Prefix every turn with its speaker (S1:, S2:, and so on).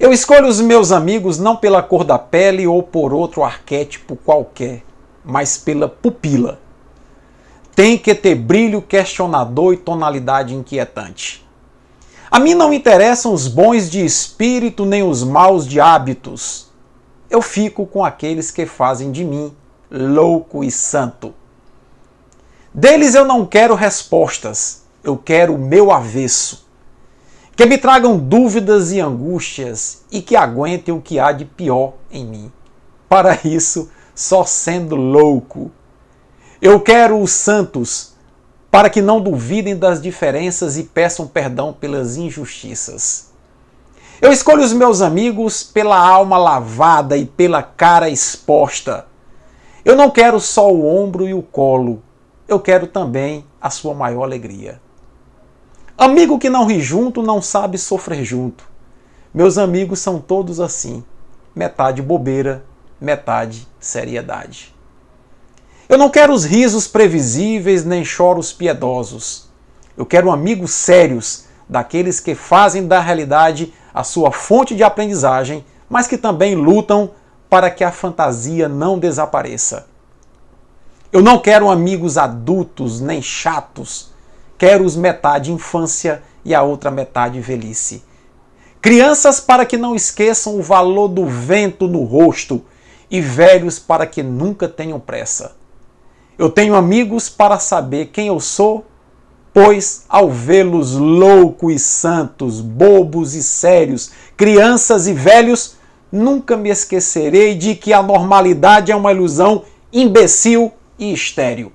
S1: Eu escolho os meus amigos não pela cor da pele ou por outro arquétipo qualquer, mas pela pupila. Tem que ter brilho questionador e tonalidade inquietante. A mim não interessam os bons de espírito nem os maus de hábitos. Eu fico com aqueles que fazem de mim louco e santo. Deles eu não quero respostas, eu quero o meu avesso que me tragam dúvidas e angústias e que aguentem o que há de pior em mim. Para isso, só sendo louco. Eu quero os santos para que não duvidem das diferenças e peçam perdão pelas injustiças. Eu escolho os meus amigos pela alma lavada e pela cara exposta. Eu não quero só o ombro e o colo, eu quero também a sua maior alegria. Amigo que não ri junto não sabe sofrer junto. Meus amigos são todos assim, metade bobeira, metade seriedade. Eu não quero os risos previsíveis nem choros piedosos. Eu quero amigos sérios, daqueles que fazem da realidade a sua fonte de aprendizagem, mas que também lutam para que a fantasia não desapareça. Eu não quero amigos adultos nem chatos quero-os metade infância e a outra metade velhice. Crianças para que não esqueçam o valor do vento no rosto e velhos para que nunca tenham pressa. Eu tenho amigos para saber quem eu sou, pois ao vê-los loucos e santos, bobos e sérios, crianças e velhos, nunca me esquecerei de que a normalidade é uma ilusão imbecil e estéril.